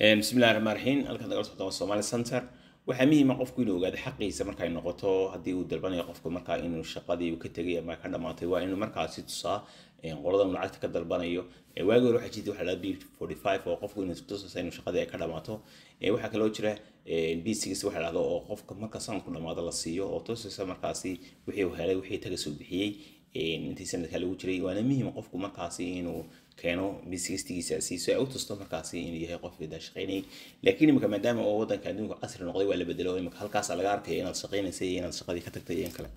bismillahi raxmaan raxiim halkan dagala socda waa somali center waxaa muhiima ah qofku inuu ogaado xaqiisa markay noqoto haddii uu dalbanayo qofku markaa inuu shaqadii ka tegay ama ka dhamaatay waa inuu markaasi tusaa qolada uu lacagta ka dalbanayo waagi waxaa jirta waxaa b forty five oo qofku inuu tusaysa inuu shaqadii ay ka dhamaato waxaa kaloo jira b six waxa lahdo oo qofka marka sanadku dhamaado la siiyo oo tusaysa markaasi wixii uu helay wixii tagay soo bixiyey intii sanadka lagu jiray waana muhiim qofku markaasi inuu keeno bisgistigiisa siiso u tusto markaasi inuu yahay qof daashaqaynay laakiin imika maadaama oo wadanka adduunka casri noqday waa la bedelo imika halkaasa laga arkaya inaad shaqaynaysa inaad shaqadii ka tagtay iyo in kale